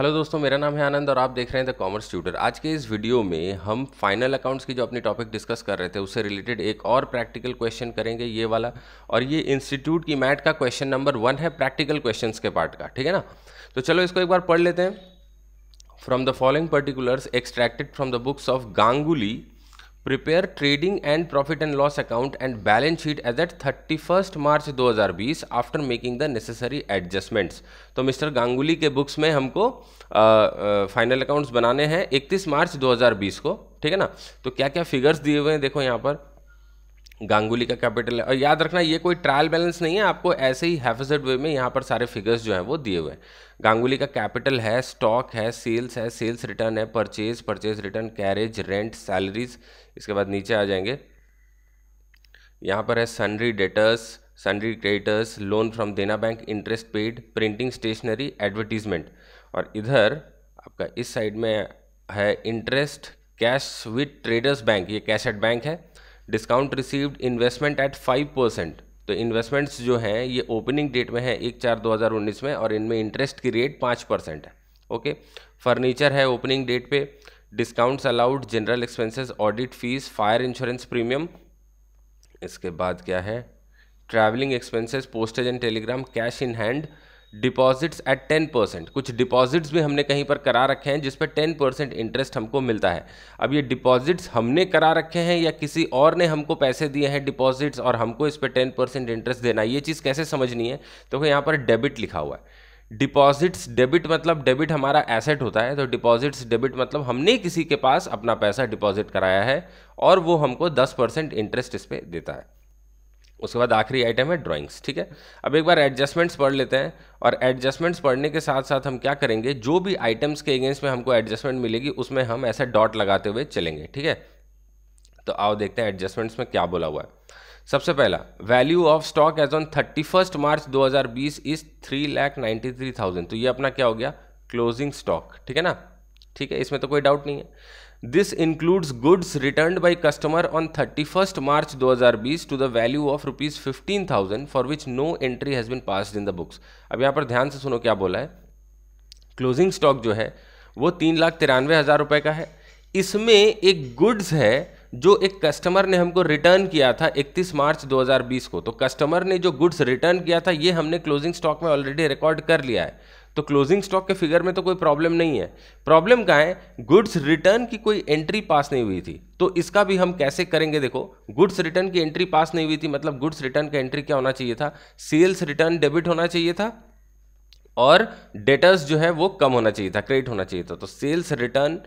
hello दोस्तों मेरा नाम है आनंद और आप देख रहे हैं द कॉमर्स ट्यूटर आज के इस वीडियो में हम फाइनल अकाउंट्स की जो अपनी टॉपिक डिस्कस कर रहे थे उससे रिलेटेड एक और प्रैक्टिकल क्वेश्चन करेंगे ये वाला और ये इंस्टीट्यूट की मैट का क्वेश्चन नंबर वन है प्रैक्टिकल क्वेश्चन के पार्ट का ठीक है ना तो चलो इसको एक बार पढ़ लेते हैं from the following particulars extracted from the books of Ganguly prepare trading and profit and loss account and balance sheet as at thirty first March 2020 after making the necessary adjustments तो मिस्टर गांगुली के बुक्स में हमको final accounts बनाने हैं 31 मार्च 2020 को ठीक है ना तो क्या क्या फिगर्स दिए हुए हैं देखो यहाँ पर गांगुली का कैपिटल और याद रखना ये कोई ट्रायल बैलेंस नहीं है आपको ऐसे ही हैफेजेड वे में यहाँ पर सारे फिगर्स जो हैं वो दिए हुए हैं गांगुली का कैपिटल है स्टॉक है सेल्स है सेल्स रिटर्न है purchase purchase return carriage rent salaries इसके बाद नीचे आ जाएंगे यहाँ पर है sundry debtors sundry creditors loan from Dena bank interest paid printing stationery advertisement और इधर आपका इस साइड में है interest cash with traders bank ये कैश एट बैंक है discount received investment at five percent तो इन्वेस्टमेंट्स जो हैं ये ओपनिंग डेट में है एक चार दो हज़ार उन्नीस में और इनमें इंटरेस्ट की रेट पाँच परसेंट है ओके फर्नीचर है ओपनिंग डेट पे discounts allowed general expenses audit fees fire insurance premium इसके बाद क्या है travelling expenses postage and telegram cash in hand deposits at ten percent कुछ डिपॉजिट्स भी हमने कहीं पर करा रखे हैं जिस पर टेन परसेंट इंटरेस्ट हमको मिलता है अब ये डिपॉजिट्स हमने करा रखे हैं या किसी और ने हमको पैसे दिए हैं डिपॉजिट्स और हमको इस पर टेन परसेंट इंटरेस्ट देना ये चीज़ कैसे समझनी है तो यहाँ पर डेबिट लिखा हुआ है डिपॉजिट्स डेबिट मतलब डेबिट हमारा एसेट होता है तो डिपॉजिट्स डेबिट मतलब हमने किसी के पास अपना पैसा डिपॉजिट कराया है और वो हमको दस परसेंट इंटरेस्ट इस पर देता है उसके बाद आखिरी आइटम है ड्राइंग्स ठीक है अब एक बार एडजस्टमेंट्स पढ़ लेते हैं और एडजस्टमेंट्स पढ़ने के साथ साथ हम क्या करेंगे जो भी आइटम्स के अगेंस्ट में हमको एडजस्टमेंट मिलेगी उसमें हम ऐसे डॉट लगाते हुए चलेंगे ठीक है तो आओ देखते हैं एडजस्टमेंट्स में क्या बोला हुआ है सबसे पहला value of stock as on thirty first March 2020 is three lakh ninety three thousand तो ये अपना क्या हो गया क्लोजिंग स्टॉक ठीक है ना ठीक है इसमें तो कोई डाउट नहीं है this includes goods return by customer on thirty first March दो हजार बीस to the value of rupees fifteen thousand for which no entry has been pass in the books अब यहां पर ध्यान से सुनो क्या बोला है क्लोजिंग स्टॉक जो है वो तीन लाख तिरानवे हज़ार रुपए का है इसमें एक गुड्स है जो एक कस्टमर ने हमको रिटर्न किया था 31 मार्च 2020 को तो कस्टमर ने जो गुड्स रिटर्न किया था ये हमने क्लोजिंग स्टॉक में ऑलरेडी रिकॉर्ड कर लिया है तो क्लोजिंग स्टॉक के फिगर में तो कोई प्रॉब्लम नहीं है प्रॉब्लम कहाँ है गुड्स रिटर्न की कोई एंट्री पास नहीं हुई थी तो इसका भी हम कैसे करेंगे देखो गुड्स रिटर्न की एंट्री पास नहीं हुई थी मतलब गुड्स रिटर्न का एंट्री क्या होना चाहिए था सेल्स रिटर्न डेबिट होना चाहिए था और डेटर्स जो है वो कम होना चाहिए था क्रेडिट होना चाहिए था तो सेल्स रिटर्न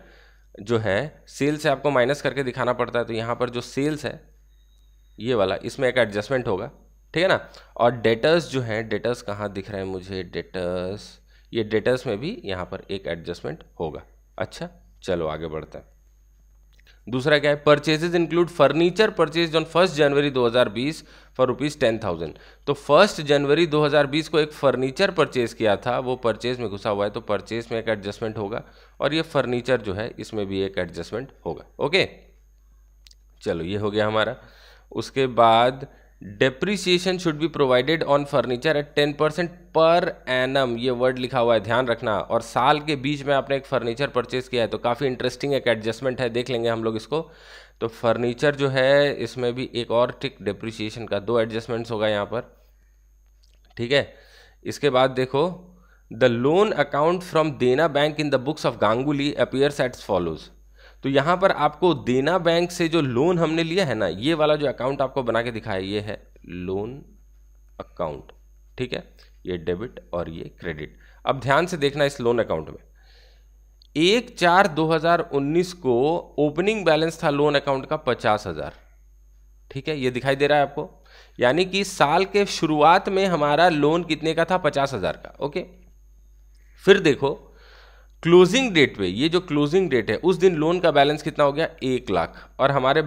जो है सेल्स से आपको माइनस करके दिखाना पड़ता है तो यहाँ पर जो सेल्स है ये वाला इसमें एक एडजस्टमेंट होगा ठीक है ना और डेटर्स जो हैं डेटर्स कहाँ दिख रहे हैं मुझे डेटर्स ये डेटर्स में भी यहाँ पर एक एडजस्टमेंट होगा अच्छा चलो आगे बढ़ते हैं दूसरा क्या है purchases include furniture purchase on first January 2020 for rupees ten thousand तो फर्स्ट जनवरी 2020 को एक फर्नीचर परचेज किया था वो परचेज में घुसा हुआ है तो परचेज में एक एडजस्टमेंट होगा और ये फर्नीचर जो है इसमें भी एक एडजस्टमेंट होगा ओके चलो ये हो गया हमारा उसके बाद depreciation should be provided on furniture at ten percent per annum ये वर्ड लिखा हुआ है ध्यान रखना और साल के बीच में आपने एक फर्नीचर परचेज किया है तो काफ़ी इंटरेस्टिंग एक एडजस्टमेंट है देख लेंगे हम लोग इसको तो फर्नीचर जो है इसमें भी एक और टिक डेप्रिसिएशन का दो एडजस्टमेंट्स होगा यहाँ पर ठीक है इसके बाद देखो the loan account from Dena bank in the books of Ganguly appears as follows तो यहाँ पर आपको देना बैंक से जो लोन हमने लिया है ना ये वाला जो अकाउंट आपको बना के दिखाया ये है लोन अकाउंट ठीक है ये डेबिट और ये क्रेडिट अब ध्यान से देखना इस लोन अकाउंट में एक चार 2019 को ओपनिंग बैलेंस था लोन अकाउंट का पचास हज़ार ठीक है ये दिखाई दे रहा है आपको यानी कि साल के शुरुआत में हमारा लोन कितने का था पचास हज़ार का ओके फिर देखो क्लोजिंग डेट पे ये जो क्लोजिंग डेट है उस दिन लोन का बैलेंस कितना हो गया एक लाख और हमारे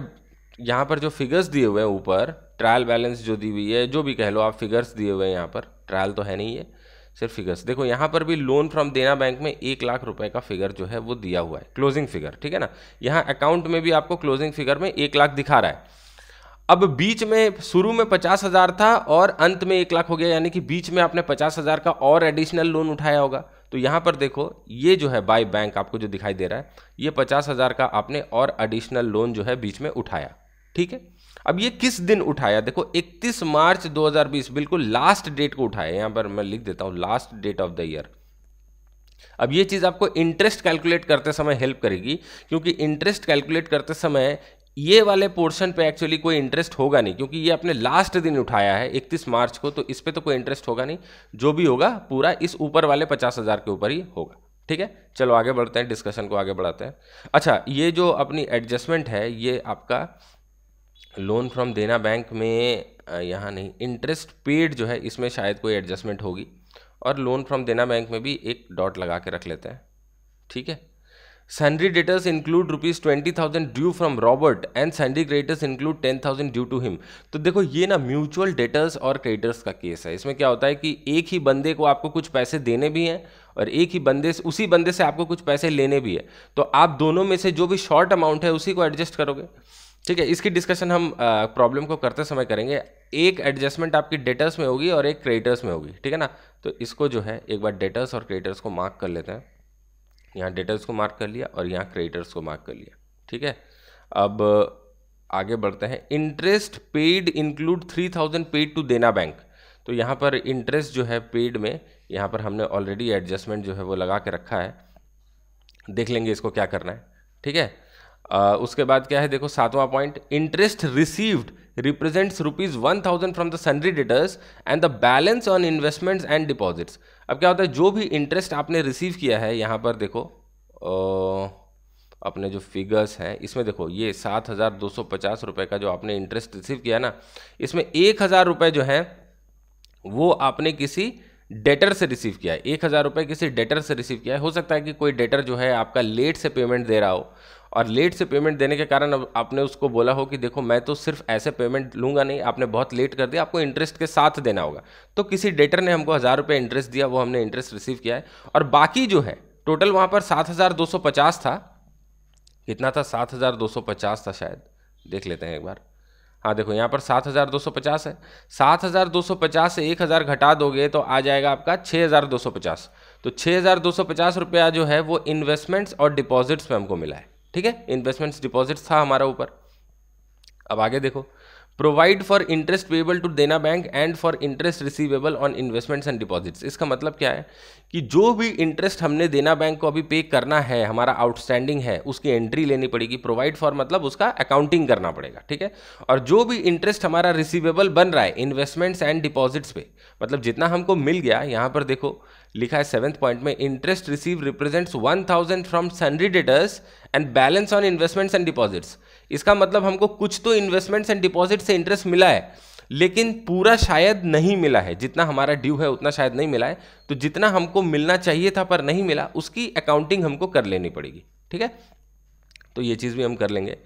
यहाँ पर जो फिगर्स दिए हुए हैं ऊपर ट्रायल बैलेंस जो दी हुई है जो भी कह लो आप फिगर्स दिए हुए हैं यहाँ पर ट्रायल तो है नहीं है सिर्फ फिगर्स देखो यहाँ पर भी लोन फ्रॉम देना बैंक में एक लाख रुपए का फिगर जो है वो दिया हुआ है क्लोजिंग फिगर ठीक है ना यहाँ अकाउंट में भी आपको क्लोजिंग फिगर में एक लाख दिखा रहा है अब बीच में शुरू में पचास हज़ार था और अंत में एक लाख हो गया यानी कि बीच में आपने पचास हज़ार का और एडिशनल लोन उठाया होगा तो यहाँ पर देखो ये जो है बाई बैंक आपको जो दिखाई दे रहा है ये पचास हज़ार का आपने और एडिशनल लोन जो है बीच में उठाया ठीक है अब ये किस दिन उठाया देखो 31 मार्च 2020 बिल्कुल लास्ट डेट को उठाया यहाँ पर मैं लिख देता हूँ last date of the year अब ये चीज़ आपको इंटरेस्ट कैलकुलेट करते समय हेल्प करेगी क्योंकि इंटरेस्ट कैलकुलेट करते समय ये वाले पोर्शन पे एक्चुअली कोई इंटरेस्ट होगा नहीं क्योंकि ये आपने लास्ट दिन उठाया है 31 मार्च को तो इस पर तो कोई इंटरेस्ट होगा नहीं जो भी होगा पूरा इस ऊपर वाले पचास हज़ार के ऊपर ही होगा ठीक है चलो आगे बढ़ते हैं डिस्कशन को आगे बढ़ाते हैं अच्छा ये जो अपनी एडजस्टमेंट है ये आपका लोन फ्रॉम देना बैंक में यहाँ नहीं इंटरेस्ट पेड जो है इसमें शायद कोई एडजस्टमेंट होगी और लोन फ्रॉम देना बैंक में भी एक डॉट लगा के रख लेते हैं ठीक है sundry debtors include rupees twenty thousand due from Robert and sundry creditors include ten thousand due to him तो देखो ये ना म्यूचुअल डेटर्स और क्रेडिटर्स का केस है इसमें क्या होता है कि एक ही बंदे को आपको कुछ पैसे देने भी हैं और एक ही बंदे से उसी बंदे से आपको कुछ पैसे लेने भी है तो आप दोनों में से जो भी शॉर्ट अमाउंट है उसी को एडजस्ट करोगे ठीक है इसकी डिस्कशन हम प्रॉब्लम को करते समय करेंगे एक एडजस्टमेंट आपकी डेटर्स में होगी और एक क्रेडिटर्स में होगी ठीक है ना तो इसको जो है एक बार डेटर्स और क्रेडिटर्स को मार्क कर लेते हैं यहाँ डेटर्स को मार्क कर लिया और यहाँ क्रेडिटर्स को मार्क कर लिया ठीक है अब आगे बढ़ते हैं interest paid include three thousand paid to Dena bank तो यहाँ पर इंटरेस्ट जो है पेड में यहाँ पर हमने ऑलरेडी एडजस्टमेंट जो है वो लगा के रखा है देख लेंगे इसको क्या करना है ठीक है आ, उसके बाद क्या है देखो सातवां point interest received represents rupees one thousand from the sundry debtors and the balance on investments and deposits अब क्या होता है जो भी इंटरेस्ट आपने रिसीव किया है यहाँ पर देखो अपने जो फिगर्स हैं इसमें देखो ये सात हज़ार दो सौ पचास रुपये का जो आपने इंटरेस्ट रिसीव किया ना इसमें एक हज़ार रुपये जो है वो आपने किसी डेटर से रिसीव किया है एक हज़ार रुपये किसी डेटर से रिसीव किया है हो सकता है कि कोई डेटर जो है आपका लेट से पेमेंट दे रहा हो और लेट से पेमेंट देने के कारण अब आपने उसको बोला हो कि देखो मैं तो सिर्फ ऐसे पेमेंट लूंगा नहीं आपने बहुत लेट कर दिया आपको इंटरेस्ट के साथ देना होगा तो किसी डेटर ने हमको हज़ार रुपये इंटरेस्ट दिया वो हमने इंटरेस्ट रिसीव किया है और बाकी जो है टोटल वहाँ पर सात हज़ार दो सौ पचास था कितना था सात हज़ार दो सौ पचास था शायद देख लेते हैं एक बार हाँ देखो यहाँ पर सात हज़ार दो सौ पचास है सात हज़ार दो सौ पचास से एक हज़ार घटा दोगे तो आ जाएगा आपका छः हज़ार दो सौ पचास तो छः हज़ार दो सौ पचास रुपया जो है वो इन्वेस्टमेंट्स और डिपॉजिट्स में हमको मिला है ठीक है इन्वेस्टमेंट्स डिपॉजिट्स था हमारा ऊपर अब आगे देखो provide for interest payable to Dena bank and for interest receivable on investments and deposits इसका मतलब क्या है कि जो भी इंटरेस्ट हमने देना बैंक को अभी पे करना है हमारा आउटस्टैंडिंग है उसकी एंट्री लेनी पड़ेगी प्रोवाइड फॉर मतलब उसका अकाउंटिंग करना पड़ेगा ठीक है और जो भी इंटरेस्ट हमारा रिसीवेबल बन रहा है इन्वेस्टमेंट्स एंड डिपॉजिट्स पे मतलब जितना हमको मिल गया यहाँ पर देखो लिखा है सेवेंथ पॉइंट में interest receive represents one thousand from sundry debtors and balance on investments and deposits इसका मतलब हमको कुछ तो इन्वेस्टमेंट्स एंड डिपॉजिट से इंटरेस्ट मिला है लेकिन पूरा शायद नहीं मिला है जितना हमारा ड्यू है उतना शायद नहीं मिला है तो जितना हमको मिलना चाहिए था पर नहीं मिला उसकी अकाउंटिंग हमको कर लेनी पड़ेगी ठीक है तो ये चीज़ भी हम कर लेंगे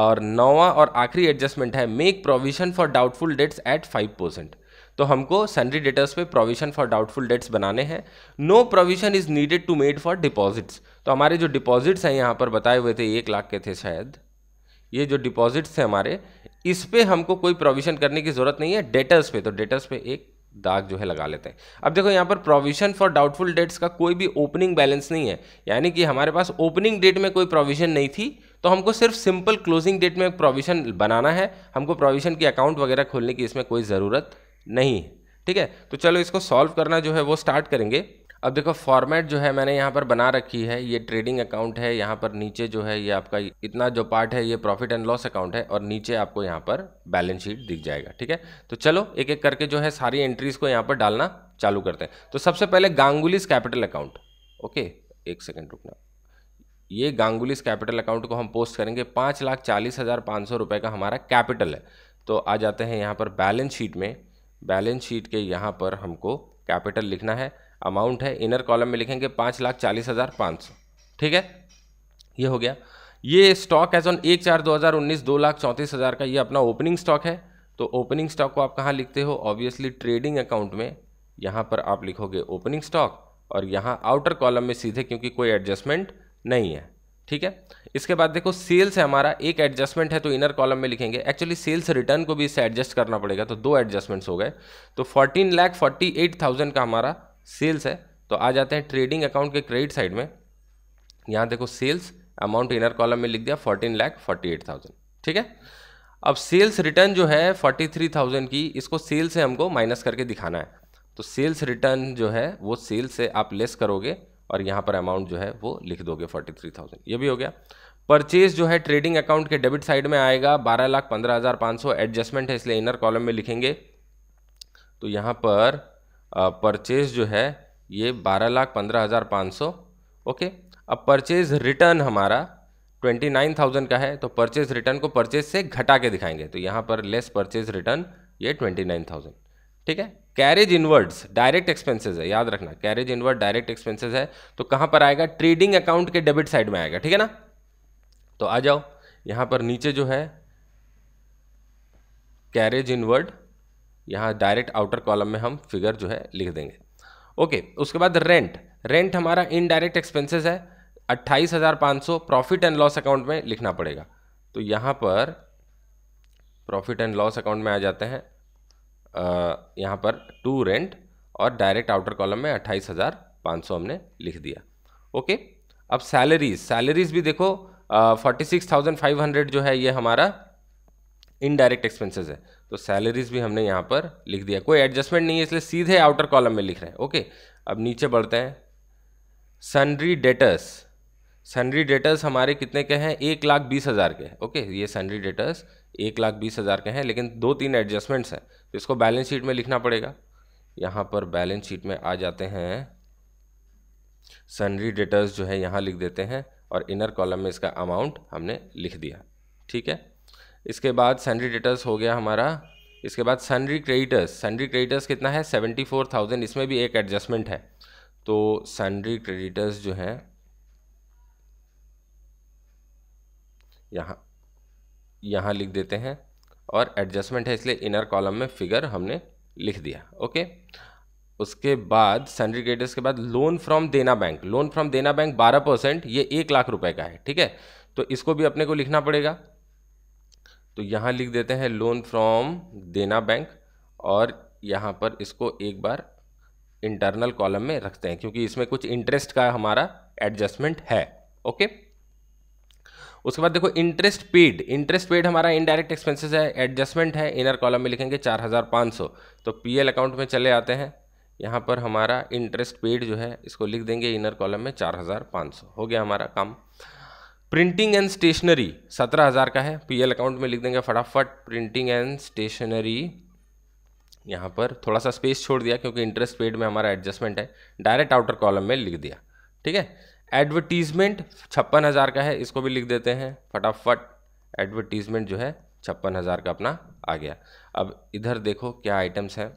और नौवा और आखिरी एडजस्टमेंट है make provision for doubtful debts at five percent तो हमको सैलरी डेटर्स पे प्रोविजन फॉर डाउटफुल डेट्स बनाने हैं no provision is needed to made for deposits तो हमारे जो डिपॉजिट्स हैं यहाँ पर बताए हुए थे एक लाख के थे शायद ये जो डिपॉजिट्स थे हमारे इस पर हमको कोई प्रोविजन करने की ज़रूरत नहीं है डेटर्स पे तो डेटर्स पे एक दाग जो है लगा लेते हैं अब देखो यहाँ पर प्रोविजन फॉर डाउटफुल डेट्स का कोई भी ओपनिंग बैलेंस नहीं है यानी कि हमारे पास ओपनिंग डेट में कोई प्रोविजन नहीं थी तो हमको सिर्फ सिंपल क्लोजिंग डेट में प्रोविजन बनाना है हमको प्रोविजन की अकाउंट वगैरह खोलने की इसमें कोई ज़रूरत नहीं है ठीक है तो चलो इसको सॉल्व करना जो है वो स्टार्ट करेंगे अब देखो फॉर्मेट जो है मैंने यहाँ पर बना रखी है ये ट्रेडिंग अकाउंट है यहाँ पर नीचे जो है ये आपका इतना जो पार्ट है ये प्रॉफिट एंड लॉस अकाउंट है और नीचे आपको यहाँ पर बैलेंस शीट दिख जाएगा ठीक है तो चलो एक एक करके जो है सारी एंट्रीज को यहाँ पर डालना चालू करते हैं तो सबसे पहले गांगुलिस कैपिटल अकाउंट ओके एक सेकेंड रुकना ये गांगुलिस कैपिटल अकाउंट को हम पोस्ट करेंगे पाँच लाख चालीस हज़ार पाँच सौ रुपये का हमारा कैपिटल है तो आ जाते हैं यहाँ पर बैलेंस शीट में बैलेंस शीट के यहाँ पर हमको कैपिटल लिखना है अमाउंट है इनर कॉलम में लिखेंगे पाँच लाख चालीस हज़ार पाँच सौ ठीक है ये हो गया ये स्टॉक एज ऑन एक चार दो हज़ार उन्नीस दो लाख चौंतीस हज़ार का ये अपना ओपनिंग स्टॉक है तो ओपनिंग स्टॉक को आप कहाँ लिखते हो ऑब्वियसली ट्रेडिंग अकाउंट में यहाँ पर आप लिखोगे ओपनिंग स्टॉक और यहाँ आउटर कॉलम में सीधे क्योंकि कोई एडजस्टमेंट नहीं है ठीक है इसके बाद देखो सेल्स है हमारा एक एडजस्टमेंट है तो इनर कॉलम में लिखेंगे एक्चुअली सेल्स रिटर्न को भी इससे एडजस्ट करना पड़ेगा तो दो एडजस्टमेंट्स हो गए तो fourteen lakh forty eight thousand का हमारा सेल्स है तो आ जाते हैं ट्रेडिंग अकाउंट के क्रेडिट साइड में यहाँ देखो सेल्स अमाउंट इनर कॉलम में लिख दिया fourteen lakh forty eight thousand ठीक है अब सेल्स रिटर्न जो है फोर्टी थ्री थाउजेंड की इसको सेल्स से हमको माइनस करके दिखाना है तो सेल्स रिटर्न जो है वो सेल्स से आप लेस करोगे और यहाँ पर अमाउंट जो है वो लिख दोगे फोर्टी थ्री थाउजेंड ये भी हो गया परचेज जो है ट्रेडिंग अकाउंट के डेबिट साइड में आएगा बारह लाख पंद्रह हज़ार पाँच सौ एडजस्टमेंट है इसलिए इनर कॉलम में लिखेंगे तो यहाँ पर परचेज जो है ये बारह लाख पंद्रह हज़ार पाँच सौ ओके अब परचेज रिटर्न हमारा ट्वेंटी नाइन थाउजेंड का है तो परचेज रिटर्न को परचेज से घटा के दिखाएंगे तो यहाँ पर लेस परचेज रिटर्न ये ट्वेंटी नाइन थाउजेंड ठीक है कैरेज इनवर्ड्स डायरेक्ट एक्सपेंसेस है याद रखना कैरेज इनवर्ड डायरेक्ट एक्सपेंसेस है तो कहां पर आएगा ट्रेडिंग अकाउंट के डेबिट साइड में आएगा ठीक है ना तो आ जाओ यहां पर नीचे जो है कैरेज इनवर्ड यहां डायरेक्ट आउटर कॉलम में हम फिगर जो है लिख देंगे ओके उसके बाद रेंट रेंट हमारा इनडायरेक्ट एक्सपेंसेस है अट्ठाईस हज़ार पांच सौ प्रॉफिट एंड लॉस अकाउंट में लिखना पड़ेगा तो यहां पर प्रॉफिट एंड लॉस अकाउंट में आ जाते हैं यहाँ पर टू रेंट और डायरेक्ट आउटर कॉलम में अट्ठाईस हज़ार पाँच सौ हमने लिख दिया ओके अब सैलरीज सैलरीज भी देखो forty six thousand five hundred जो है ये हमारा इनडायरेक्ट एक्सपेंसेस है तो सैलरीज भी हमने यहाँ पर लिख दिया कोई एडजस्टमेंट नहीं है इसलिए सीधे आउटर कॉलम में लिख रहे हैं ओके अब नीचे बढ़ते हैं सनरी डेटर्स सनरी डेटर्स हमारे कितने के हैं एक लाख बीस हज़ार के ओके ये सनरी डेटर्स एक लाख बीस हज़ार के हैं लेकिन दो तीन एडजस्टमेंट्स हैं तो इसको बैलेंस शीट में लिखना पड़ेगा यहाँ पर बैलेंस शीट में आ जाते हैं सनरी डेटर्स जो है यहाँ लिख देते हैं और इनर कॉलम में इसका अमाउंट हमने लिख दिया ठीक है इसके बाद सनरी डेटर्स हो गया हमारा इसके बाद सनरी क्रेडिटर्स सनरी क्रेडिटर्स कितना है सेवेंटी फोर थाउजेंड इसमें भी एक एडजस्टमेंट है तो सनरी क्रेडिटर्स जो है यहाँ यहाँ लिख देते हैं और एडजस्टमेंट है इसलिए इनर कॉलम में फिगर हमने लिख दिया ओके उसके बाद सैलरी ग्रेडर्स के बाद loan from Dena bank loan from Dena bank बारह परसेंट ये एक लाख रुपए का है ठीक है तो इसको भी अपने को लिखना पड़ेगा तो यहाँ लिख देते हैं लोन फ्रॉम देना बैंक और यहाँ पर इसको एक बार इंटरनल कॉलम में रखते हैं क्योंकि इसमें कुछ इंटरेस्ट का हमारा एडजस्टमेंट है ओके उसके बाद देखो इंटरेस्ट पेड इंटरेस्ट पेड हमारा इनडायरेक्ट एक्सपेंसेस है एडजस्टमेंट है इनर कॉलम में लिखेंगे चार हज़ार पाँच सौ तो पीएल अकाउंट में चले आते हैं यहाँ पर हमारा इंटरेस्ट पेड जो है इसको लिख देंगे इनर कॉलम में चार हज़ार पाँच सौ हो गया हमारा काम प्रिंटिंग एंड स्टेशनरी सत्रह हज़ार का है पीएल अकाउंट में लिख देंगे फटाफट प्रिंटिंग एंड स्टेशनरी यहाँ पर थोड़ा सा स्पेस छोड़ दिया क्योंकि इंटरेस्ट पेड में हमारा एडजस्टमेंट है डायरेक्ट आउटर कॉलम में लिख दिया ठीक है एडवर्टीजमेंट छप्पन हज़ार का है इसको भी लिख देते हैं फटाफट एडवर्टीजमेंट जो है छप्पन हज़ार का अपना आ गया अब इधर देखो क्या आइटम्स हैं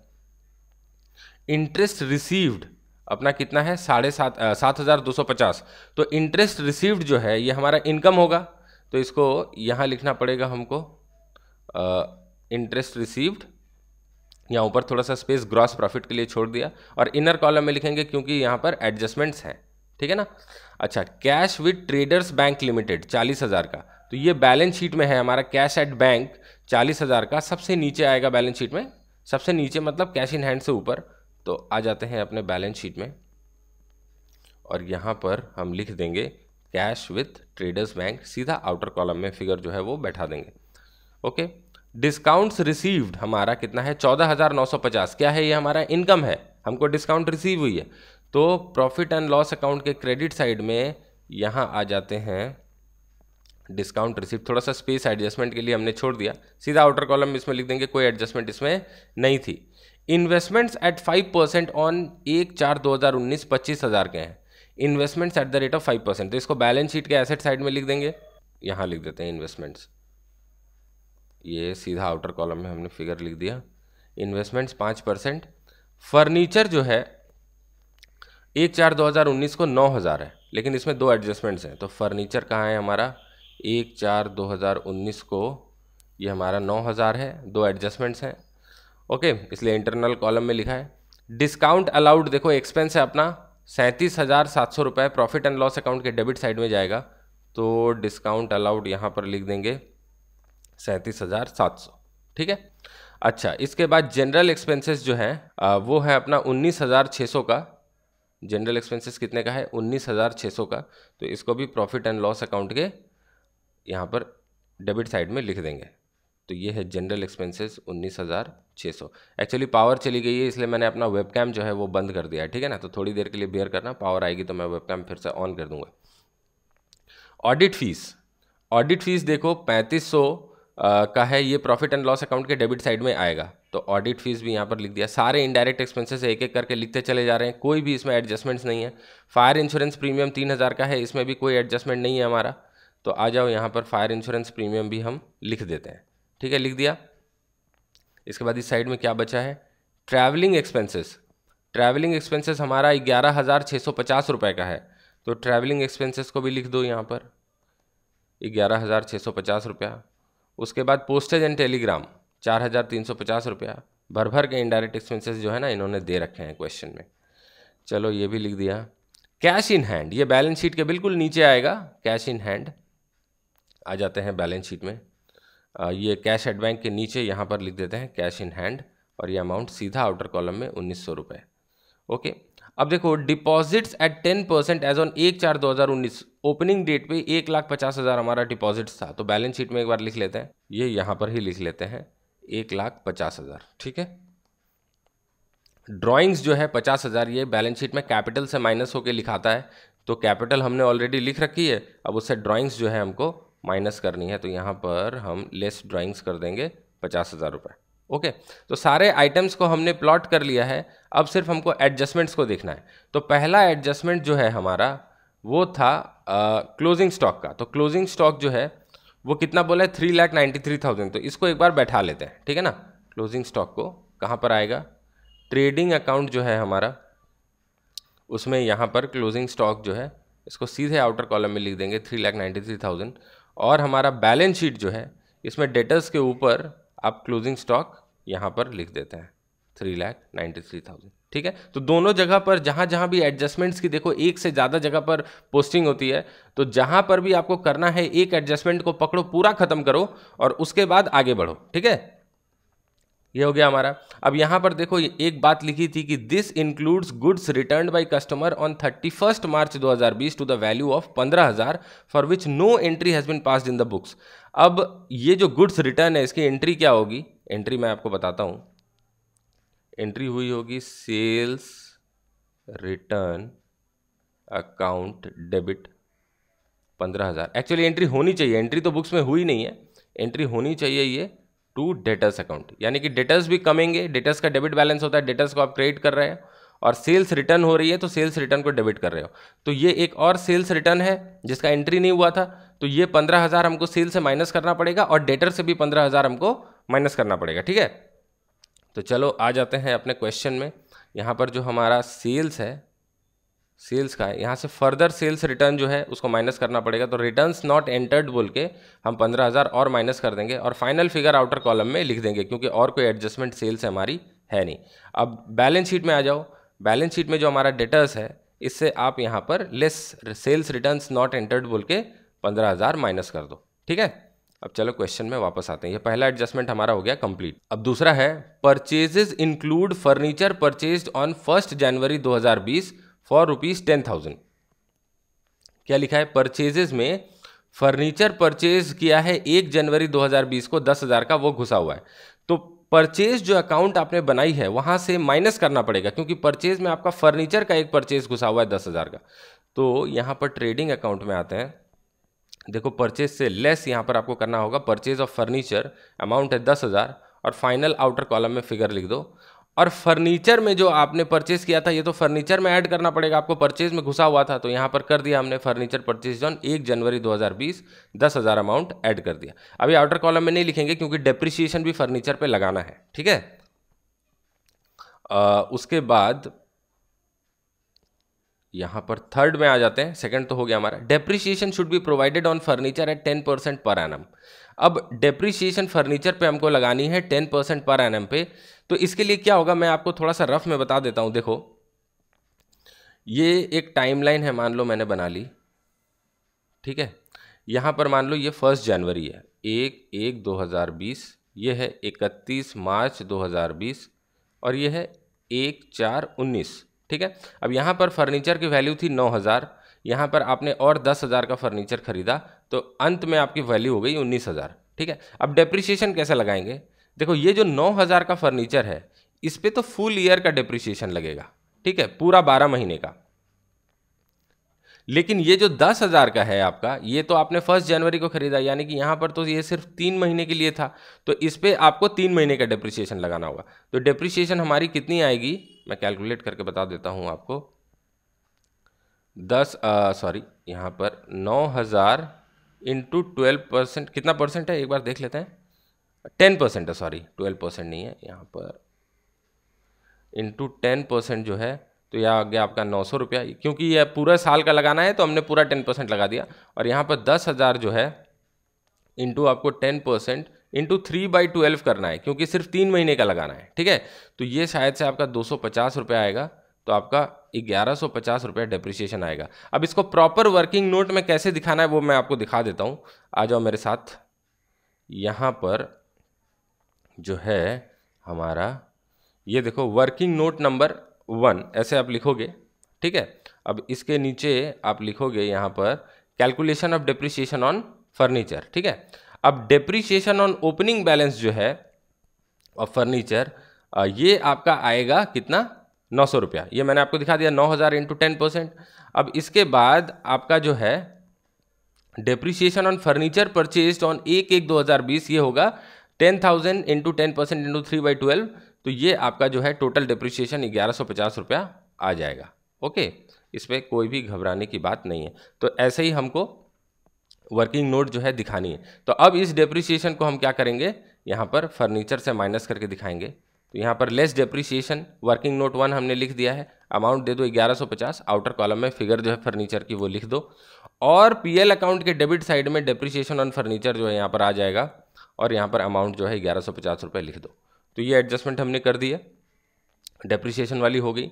इंटरेस्ट रिसीव्ड अपना कितना है साढ़े सात सात हज़ार दो सौ पचास तो इंटरेस्ट रिसीव्ड जो है ये हमारा इनकम होगा तो इसको यहाँ लिखना पड़ेगा हमको इंटरेस्ट रिसीव्ड यहाँ ऊपर थोड़ा सा स्पेस ग्रॉस प्रॉफिट के लिए छोड़ दिया और इनर कॉलम में लिखेंगे क्योंकि यहाँ पर एडजस्टमेंट्स हैं ठीक है ना अच्छा cash with traders bank limited चालीस हज़ार का तो ये बैलेंस शीट में है हमारा कैश एट बैंक चालीस हज़ार का सबसे नीचे आएगा बैलेंस शीट में सबसे नीचे मतलब कैश इन हैंड से ऊपर तो आ जाते हैं अपने बैलेंस शीट में और यहाँ पर हम लिख देंगे कैश विथ ट्रेडर्स बैंक सीधा आउटर कॉलम में फिगर जो है वो बैठा देंगे ओके डिस्काउंट्स रिसीव्ड हमारा कितना है चौदह हज़ार नौ सौ पचास क्या है ये हमारा इनकम है हमको डिस्काउंट रिसीव हुई है तो प्रॉफिट एंड लॉस अकाउंट के क्रेडिट साइड में यहाँ आ जाते हैं डिस्काउंट रिसिप्ट थोड़ा सा स्पेस एडजस्टमेंट के लिए हमने छोड़ दिया सीधा आउटर कॉलम इसमें लिख देंगे कोई एडजस्टमेंट इसमें नहीं थी investments at five percent on एक चार दो हज़ार उन्नीस पच्चीस हज़ार के हैं investments at the rate of five percent तो इसको बैलेंस शीट के एसेट साइड में लिख देंगे यहाँ लिख देते हैं इन्वेस्टमेंट्स ये सीधा आउटर कॉलम में हमने फिगर लिख दिया इन्वेस्टमेंट्स पाँच परसेंट फर्नीचर जो है एक चार दो हज़ार उन्नीस को नौ हज़ार है लेकिन इसमें दो एडजस्टमेंट्स हैं तो फर्नीचर कहाँ है हमारा एक चार दो हज़ार उन्नीस को ये हमारा नौ हज़ार है दो एडजस्टमेंट्स हैं ओके इसलिए इंटरनल कॉलम में लिखा है डिस्काउंट अलाउड देखो एक्सपेंस है अपना सैंतीस हज़ार सात सौ रुपये प्रॉफिट एंड लॉस अकाउंट के डेबिट साइड में जाएगा तो डिस्काउंट अलाउड यहाँ पर लिख देंगे सैंतीस हज़ार सात सौ ठीक है अच्छा इसके बाद जनरल एक्सपेंसेस जो हैं वो है अपना उन्नीस हज़ार छः सौ का जनरल एक्सपेंसेस कितने का है उन्नीस हज़ार छः सौ का तो इसको भी प्रॉफिट एंड लॉस अकाउंट के यहाँ पर डेबिट साइड में लिख देंगे तो ये है जनरल एक्सपेंसेस उन्नीस हज़ार छः सौ एक्चुअली पावर चली गई है इसलिए मैंने अपना वेबकैम जो है वो बंद कर दिया ठीक है ना तो थोड़ी देर के लिए बेयर करना पावर आएगी तो मैं वेबकैम फिर से ऑन कर दूंगा ऑडिट फीस ऑडिट फीस देखो पैंतीस सौ का है ये प्रॉफिट एंड लॉस अकाउंट के डेबिट साइड में आएगा तो ऑडिट फीस भी यहाँ पर लिख दिया सारे इनडायरेक्ट एक्सपेंसेस एक एक करके लिखते चले जा रहे हैं कोई भी इसमें एडजस्टमेंट्स नहीं है फायर इंश्योरेंस प्रीमियम तीन हज़ार का है इसमें भी कोई एडजस्टमेंट नहीं है हमारा तो आ जाओ यहाँ पर फायर इंश्योरेंस प्रीमियम भी हम लिख देते हैं ठीक है लिख दिया इसके बाद इस साइड में क्या बचा है ट्रैवलिंग एक्सपेंसेस ट्रैवलिंग एक्सपेंसेस हमारा ग्यारह हज़ार छः सौ पचास रुपये का है तो ट्रैवलिंग एक्सपेंसेस को भी लिख दो यहाँ पर ग्यारह हज़ार छः सौ पचास रुपया उसके बाद पोस्टेज एंड टेलीग्राम चार हज़ार तीन सौ पचास रुपया भर भर के इनडायरेक्ट एक्सपेंसेस जो है ना इन्होंने दे रखे हैं क्वेश्चन में चलो ये भी लिख दिया कैश इन हैंड ये बैलेंस शीट के बिल्कुल नीचे आएगा कैश इन हैंड आ जाते हैं बैलेंस शीट में आ, ये कैश एट बैंक के नीचे यहाँ पर लिख देते हैं कैश इन हैंड और ये अमाउंट सीधा आउटर कॉलम में उन्नीस सौ रुपये ओके अब देखो deposits at ten percent as on एक चार दो हज़ार उन्नीस ओपनिंग डेट पे एक लाख पचास हज़ार हमारा डिपॉजिट्स था तो बैलेंस शीट में एक बार लिख लेते हैं ये यहाँ पर ही लिख लेते हैं एक लाख पचास हज़ार ठीक है ड्राइंग्स जो है पचास हज़ार ये बैलेंस शीट में कैपिटल से माइनस होकर लिखाता है तो कैपिटल हमने ऑलरेडी लिख रखी है अब उससे ड्राइंग्स जो है हमको माइनस करनी है तो यहाँ पर हम लेस ड्राइंग्स कर देंगे पचास हज़ार रुपये ओके तो सारे आइटम्स को हमने प्लॉट कर लिया है अब सिर्फ हमको एडजस्टमेंट्स को देखना है तो पहला एडजस्टमेंट जो है हमारा वो था क्लोजिंग uh, स्टॉक का तो क्लोजिंग स्टॉक जो है वो कितना बोला है three lakh ninety three thousand तो इसको एक बार बैठा लेते हैं ठीक है ना क्लोजिंग स्टॉक को कहाँ पर आएगा ट्रेडिंग अकाउंट जो है हमारा उसमें यहाँ पर क्लोजिंग स्टॉक जो है इसको सीधे आउटर कॉलम में लिख देंगे three lakh ninety three thousand और हमारा बैलेंस शीट जो है इसमें डेटर्स के ऊपर आप क्लोजिंग स्टॉक यहाँ पर लिख देते हैं three lakh ninety three thousand ठीक है तो दोनों जगह पर जहां जहां भी एडजस्टमेंट्स की देखो एक से ज़्यादा जगह पर पोस्टिंग होती है तो जहां पर भी आपको करना है एक एडजस्टमेंट को पकड़ो पूरा ख़त्म करो और उसके बाद आगे बढ़ो ठीक है ये हो गया हमारा अब यहां पर देखो एक बात लिखी थी कि this includes goods return by customer on thirty first March 2020 to the value of पंद्रह हज़ार for which no entry has been pass in the books अब ये जो गुड्स रिटर्न है इसकी एंट्री क्या होगी एंट्री मैं आपको बताता हूँ एंट्री हुई होगी सेल्स रिटर्न अकाउंट डेबिट पंद्रह हज़ार एक्चुअली एंट्री होनी चाहिए एंट्री तो बुक्स में हुई नहीं है एंट्री होनी चाहिए ये टू डेटर्स अकाउंट यानी कि डेटर्स भी कमेंगे डेटर्स का डेबिट बैलेंस होता है डेटर्स को आप क्रेडिट कर रहे हैं और सेल्स रिटर्न हो रही है तो सेल्स रिटर्न को डेबिट कर रहे हो तो ये एक और सेल्स रिटर्न है जिसका एंट्री नहीं हुआ था तो ये पंद्रह हज़ार हमको सेल से माइनस करना पड़ेगा और डेटर से भी पंद्रह हज़ार हमको माइनस करना पड़ेगा ठीक है तो चलो आ जाते हैं अपने क्वेश्चन में यहाँ पर जो हमारा सेल्स है सेल्स का है यहाँ से फर्दर सेल्स रिटर्न जो है उसको माइनस करना पड़ेगा तो रिटर्न नॉट एंटर्ड बोल के हम पंद्रह हज़ार और माइनस कर देंगे और फाइनल फिगर आउटर कॉलम में लिख देंगे क्योंकि और कोई एडजस्टमेंट सेल्स हमारी है नहीं अब बैलेंस शीट में आ जाओ बैलेंस शीट में जो हमारा डेटर्स है इससे आप यहाँ पर less sales return not entered बोल के पंद्रह हज़ार माइनस कर दो ठीक है अब चलो क्वेश्चन में वापस आते हैं ये पहला एडजस्टमेंट हमारा हो गया कंप्लीट अब दूसरा है purchases include furniture purchase on first January 2020 for rupees ten thousand क्या लिखा है परचेजेज में फर्नीचर परचेज किया है एक जनवरी 2020 को दस हज़ार का वो घुसा हुआ है तो परचेज जो अकाउंट आपने बनाई है वहां से माइनस करना पड़ेगा क्योंकि परचेज में आपका फर्नीचर का एक परचेज घुसा हुआ है दस हज़ार का तो यहां पर ट्रेडिंग अकाउंट में आते हैं देखो परचेज से लेस यहाँ पर आपको करना होगा परचेज ऑफ फर्नीचर अमाउंट है दस हज़ार और फाइनल आउटर कॉलम में फिगर लिख दो और फर्नीचर में जो आपने परचेज किया था ये तो फर्नीचर में ऐड करना पड़ेगा आपको परचेज में घुसा हुआ था तो यहाँ पर कर दिया हमने फर्नीचर परचेज ऑन एक जनवरी 2020 दस हज़ार अमाउंट ऐड कर दिया अभी आउटर कॉलम में नहीं लिखेंगे क्योंकि डेप्रिसिएशन भी फर्नीचर पे लगाना है ठीक है उसके बाद यहाँ पर थर्ड में आ जाते हैं सेकंड तो हो गया हमारा depreciation should be provided on furniture at ten percent per annum अब डेप्रिसिएशन फर्नीचर पे हमको लगानी है टेन परसेंट पर एनम पे तो इसके लिए क्या होगा मैं आपको थोड़ा सा रफ में बता देता हूँ देखो ये एक टाइमलाइन है मान लो मैंने बना ली ठीक है यहाँ पर मान लो ये फर्स्ट जनवरी है एक एक दो हज़ार बीस ये है इकतीस मार्च दो हज़ार बीस और ये है एक चार उन्नीस ठीक है अब यहाँ पर फर्नीचर की वैल्यू थी नौ हज़ार यहाँ पर आपने और दस हज़ार का फर्नीचर खरीदा तो अंत में आपकी वैल्यू हो गई उन्नीस हज़ार ठीक है अब डेप्रिसिएशन कैसे लगाएंगे देखो ये जो नौ हज़ार का फर्नीचर है इस पर तो फुल ईयर का डिप्रिसिएशन लगेगा ठीक है पूरा बारह महीने का लेकिन ये जो दस हज़ार का है आपका ये तो आपने फर्स्ट जनवरी को खरीदा यानी कि यहाँ पर तो ये सिर्फ तीन महीने के लिए था तो इस पर आपको तीन महीने का डिप्रिसिएशन लगाना होगा तो डिप्रिसिएशन हमारी कितनी आएगी मैं कैलकुलेट करके बता देता हूँ आपको दस सॉरी यहाँ पर नौ हज़ार इंटू ट्वेल्व परसेंट कितना परसेंट है एक बार देख लेते हैं टेन परसेंट है सॉरी ट्वेल्व परसेंट नहीं है यहाँ पर इंटू टेन परसेंट जो है तो यह आ गया आपका नौ सौ रुपया क्योंकि यह पूरा साल का लगाना है तो हमने पूरा टेन परसेंट लगा दिया और यहाँ पर दस हज़ार जो है इंटू आपको ten percent into three by twelve करना है क्योंकि सिर्फ तीन महीने का लगाना है ठीक है तो ये शायद से आपका दो सौ पचास रुपया आएगा तो आपका ग्यारह सौ पचास रुपया डेप्रिसिएशन आएगा अब इसको प्रॉपर वर्किंग नोट में कैसे दिखाना है वो मैं आपको दिखा देता हूँ आ जाओ मेरे साथ यहाँ पर जो है हमारा ये देखो वर्किंग नोट नंबर वन ऐसे आप लिखोगे ठीक है अब इसके नीचे आप लिखोगे यहाँ पर calculation of depreciation on furniture ठीक है अब डिप्रिसिएशन ऑन ओपनिंग बैलेंस जो है ऑफ फर्नीचर ये आपका आएगा कितना नौ सौ रुपया ये मैंने आपको दिखा दिया नौ हज़ार इंटू टेन परसेंट अब इसके बाद आपका जो है depreciation on furniture purchase on एक एक दो हज़ार बीस ये होगा ten thousand into ten percent into three by twelve तो ये आपका जो है टोटल डिप्रिसिएशन ग्यारह सौ पचास रुपया आ जाएगा ओके इसमें कोई भी घबराने की बात नहीं है तो ऐसे ही हमको वर्किंग नोट जो है दिखानी है तो अब इस डेप्रिसिएशन को हम क्या करेंगे यहाँ पर फर्नीचर से माइनस करके दिखाएंगे तो यहाँ पर less depreciation working note one हमने लिख दिया है अमाउंट दे दो ग्यारह सौ पचास आउटर कॉलम में फिगर जो है फर्नीचर की वो लिख दो और पीएल अकाउंट के डेबिट साइड में डेप्रिसिएशन ऑन फर्नीचर जो है यहाँ पर आ जाएगा और यहाँ पर अमाउंट जो है ग्यारह सौ पचास रुपये लिख दो तो ये एडजस्टमेंट हमने कर दिया डेप्रिसिएशन वाली हो गई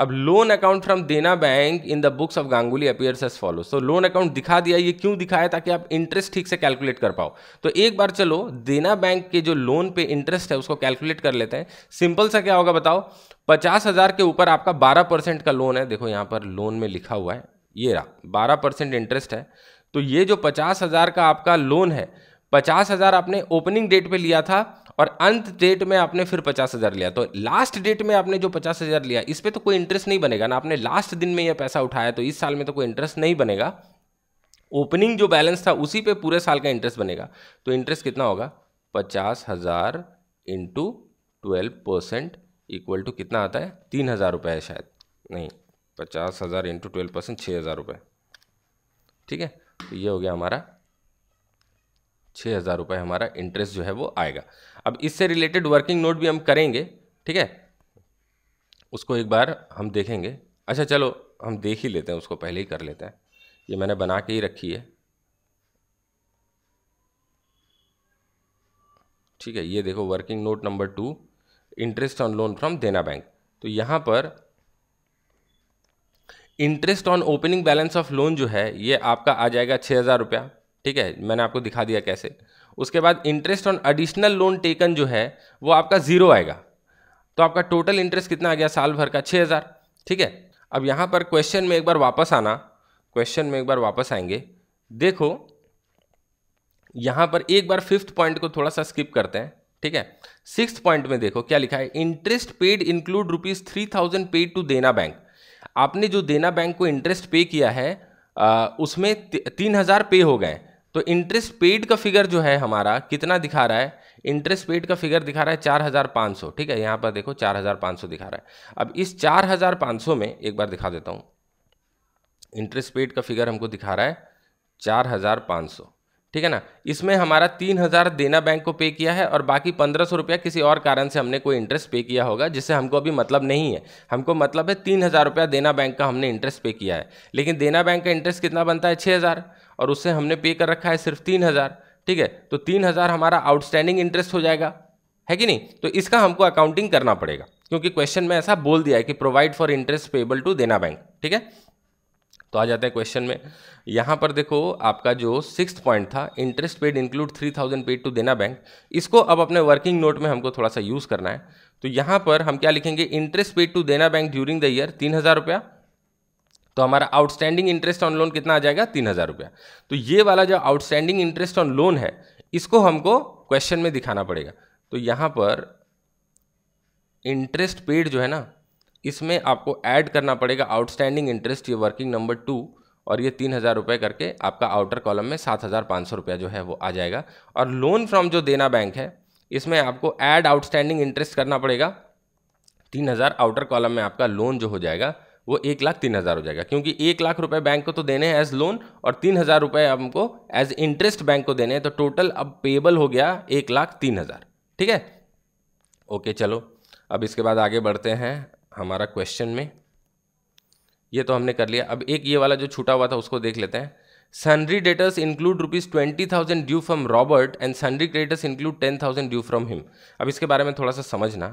अब loan account from Dena bank in the books of Ganguly appears as follow so loan account दिखा दिया ये क्यों दिखाया ताकि आप इंटरेस्ट ठीक से कैलकुलेट कर पाओ तो एक बार चलो देना बैंक के जो लोन पे इंटरेस्ट है उसको कैलकुलेट कर लेते हैं सिंपल सा क्या होगा बताओ पचास हज़ार के ऊपर आपका बारह परसेंट का लोन है देखो यहाँ पर लोन में लिखा हुआ है ये रहा बारह परसेंट इंटरेस्ट है तो ये जो पचास हज़ार का आपका लोन है पचास हज़ार आपने ओपनिंग डेट पर लिया था और अंत डेट में आपने फिर पचास हज़ार लिया तो लास्ट डेट में आपने जो पचास हज़ार लिया इस पर तो कोई इंटरेस्ट नहीं बनेगा ना आपने लास्ट दिन में यह पैसा उठाया तो इस साल में तो कोई इंटरेस्ट नहीं बनेगा ओपनिंग जो बैलेंस था उसी पे पूरे साल का इंटरेस्ट बनेगा तो इंटरेस्ट कितना होगा पचास हज़ार into twelve percent equal to कितना आता है तीन हज़ार रुपये है शायद नहीं पचास हज़ार इंटू ट्वेल्व परसेंट छः हज़ार रुपये ठीक है तो ये हो गया हमारा छः हज़ार रुपये हमारा इंटरेस्ट जो है वो आएगा अब इससे रिलेटेड वर्किंग नोट भी हम करेंगे ठीक है उसको एक बार हम देखेंगे अच्छा चलो हम देख ही लेते हैं उसको पहले ही कर लेते हैं ये मैंने बना के ही रखी है ठीक है ये देखो working note number two interest on loan from Dena bank तो यहाँ पर interest on opening balance of loan जो है ये आपका आ जाएगा छः हज़ार रुपया ठीक है मैंने आपको दिखा दिया कैसे उसके बाद interest on additional loan taken जो है वो आपका ज़ीरो आएगा तो आपका टोटल इंटरेस्ट कितना आ गया साल भर का छः हज़ार ठीक है अब यहाँ पर क्वेश्चन में एक बार वापस आना क्वेश्चन में एक बार वापस आएंगे देखो यहाँ पर एक बार फिफ्थ पॉइंट को थोड़ा सा स्किप करते हैं ठीक है सिक्स पॉइंट में देखो क्या लिखा है interest paid include rupees three thousand paid to Dena bank आपने जो देना बैंक को इंटरेस्ट पे किया है आ, उसमें तीन हज़ार पे हो गए तो इंटरेस्ट पेड का फिगर जो है हमारा कितना दिखा रहा है इंटरेस्ट पेड का फिगर दिखा रहा है चार हज़ार पाँच सौ ठीक है यहाँ पर देखो चार हज़ार पाँच सौ दिखा रहा है अब इस चार हज़ार पाँच सौ में एक बार दिखा देता हूँ इंटरेस्ट पेड का फिगर हमको दिखा रहा है चार हज़ार पाँच सौ ठीक है ना इसमें हमारा तीन हज़ार देना बैंक को पे किया है और बाकी पंद्रह सौ रुपया किसी और कारण से हमने कोई इंटरेस्ट पे किया होगा जिससे हमको अभी मतलब नहीं है हमको मतलब है तीन हज़ार रुपया देना बैंक का हमने इंटरेस्ट पे किया है लेकिन देना बैंक का इंटरेस्ट कितना बनता है छः हज़ार और उससे हमने पे कर रखा है सिर्फ तीन हज़ार ठीक है तो तीन हज़ार हमारा आउटस्टैंडिंग इंटरेस्ट हो जाएगा है कि नहीं तो इसका हमको अकाउंटिंग करना पड़ेगा क्योंकि क्वेश्चन में ऐसा बोल दिया है कि provide for interest payable to Dena bank ठीक है तो आ जाते हैं क्वेश्चन में यहाँ पर देखो आपका जो सिक्स पॉइंट था interest paid include three thousand paid to Dena bank इसको अब अपने वर्किंग नोट में हमको थोड़ा सा यूज़ करना है तो यहाँ पर हम क्या लिखेंगे interest paid to Dena bank during the year तीन हज़ार रुपया तो हमारा आउटस्टैंडिंग इंटरेस्ट ऑन लोन कितना आ जाएगा तीन हज़ार रुपया तो ये वाला जो आउटस्टैंडिंग इंटरेस्ट ऑन लोन है इसको हमको क्वेश्चन में दिखाना पड़ेगा तो यहाँ पर इंटरेस्ट पेड जो है ना इसमें आपको ऐड करना पड़ेगा आउटस्टैंडिंग इंटरेस्ट ये वर्किंग नंबर टू और ये तीन हज़ार रुपये करके आपका आउटर कॉलम में सात हज़ार पाँच सौ रुपया जो है वो आ जाएगा और लोन फ्रॉम जो देना बैंक है इसमें आपको ऐड आउटस्टैंडिंग इंटरेस्ट करना पड़ेगा तीन हज़ार आउटर कॉलम में आपका लोन जो हो जाएगा वो एक लाख तीन हज़ार हो जाएगा क्योंकि एक लाख रुपए बैंक को तो देने हैं एज लोन और तीन हज़ार रुपये हमको एज इंटरेस्ट बैंक को देने हैं तो टोटल अब पेबल हो गया एक लाख तीन हज़ार ठीक है ओके चलो अब इसके बाद आगे बढ़ते हैं हमारा क्वेश्चन में ये तो हमने कर लिया अब एक ये वाला जो छूटा हुआ था उसको देख लेते हैं sundry debtors include rupees twenty thousand due from Robert and sundry creditors include ten thousand due from him अब इसके बारे में थोड़ा सा समझना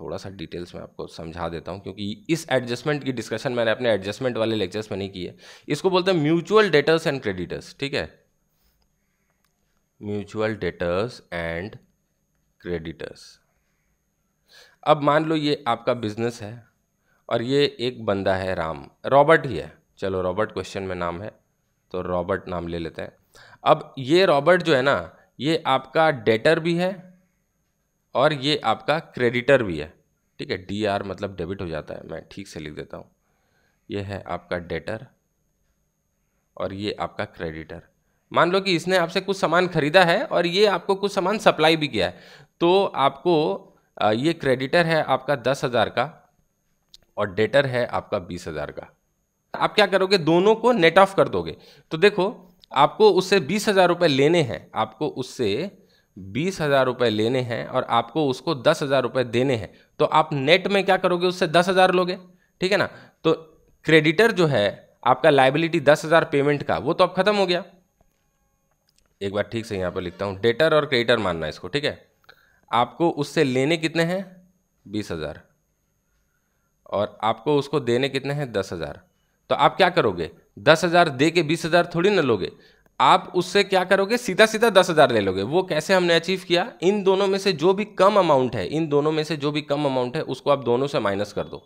थोड़ा सा डिटेल्स में आपको समझा देता हूँ क्योंकि इस एडजस्टमेंट की डिस्कशन मैंने अपने एडजस्टमेंट वाले लेक्चर्स में नहीं की है इसको बोलते हैं म्यूचुअल डेटर्स एंड क्रेडिटर्स ठीक है म्यूचुअल डेटर्स एंड क्रेडिटर्स अब मान लो ये आपका बिजनेस है और ये एक बंदा है राम रॉबर्ट ही है चलो रॉबर्ट क्वेश्चन में नाम है तो रॉबर्ट नाम ले लेते हैं अब ये रॉबर्ट जो है ना ये आपका डेटर भी है और ये आपका क्रेडिटर भी है ठीक है डी आर मतलब डेबिट हो जाता है मैं ठीक से लिख देता हूँ ये है आपका डेटर और ये आपका क्रेडिटर मान लो कि इसने आपसे कुछ सामान खरीदा है और ये आपको कुछ सामान सप्लाई भी किया है तो आपको ये क्रेडिटर है आपका दस हज़ार का और डेटर है आपका बीस हज़ार का आप क्या करोगे दोनों को नेट ऑफ कर दोगे तो देखो आपको उससे बीस हज़ार रुपये लेने हैं आपको उससे बीस हज़ार रुपये लेने हैं और आपको उसको दस हज़ार रुपये देने हैं तो आप नेट में क्या करोगे उससे दस हज़ार लोगे ठीक है ना तो क्रेडिटर जो है आपका लाइबिलिटी दस हज़ार पेमेंट का वो तो अब ख़त्म हो गया एक बार ठीक से यहाँ पर लिखता हूँ डेटर और क्रेडिटर मानना इसको ठीक है आपको उससे लेने कितने हैं बीस हज़ार और आपको उसको देने कितने हैं दस हज़ार तो आप क्या करोगे दस हज़ार दे के बीस हज़ार थोड़ी ना लोगे आप उससे क्या करोगे सीधा सीधा दस हज़ार ले लोगे वो कैसे हमने अचीव किया इन दोनों में से जो भी कम अमाउंट है इन दोनों में से जो भी कम अमाउंट है उसको आप दोनों से माइनस कर दो